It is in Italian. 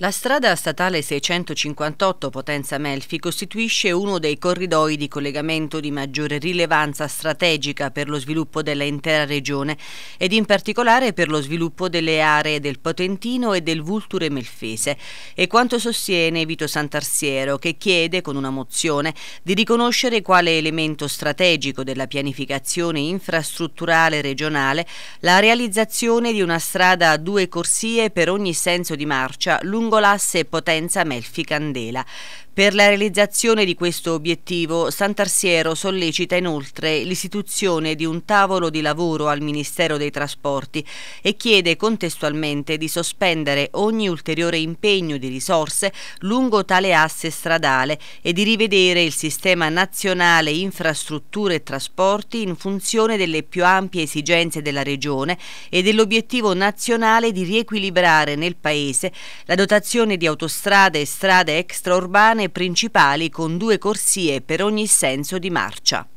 La strada statale 658 Potenza Melfi costituisce uno dei corridoi di collegamento di maggiore rilevanza strategica per lo sviluppo dell'intera regione ed in particolare per lo sviluppo delle aree del Potentino e del Vulture Melfese. E quanto sostiene Vito Sant'Arsiero che chiede con una mozione di riconoscere quale elemento strategico della pianificazione infrastrutturale regionale la realizzazione di una strada a due corsie per ogni senso di marcia lungo Singolass e Potenza Melfi Candela. Per la realizzazione di questo obiettivo, Sant'Arsiero sollecita inoltre l'istituzione di un tavolo di lavoro al Ministero dei Trasporti e chiede contestualmente di sospendere ogni ulteriore impegno di risorse lungo tale asse stradale e di rivedere il sistema nazionale infrastrutture e trasporti in funzione delle più ampie esigenze della Regione e dell'obiettivo nazionale di riequilibrare nel Paese la dotazione dotazione di autostrade e strade extraurbane principali con due corsie per ogni senso di marcia.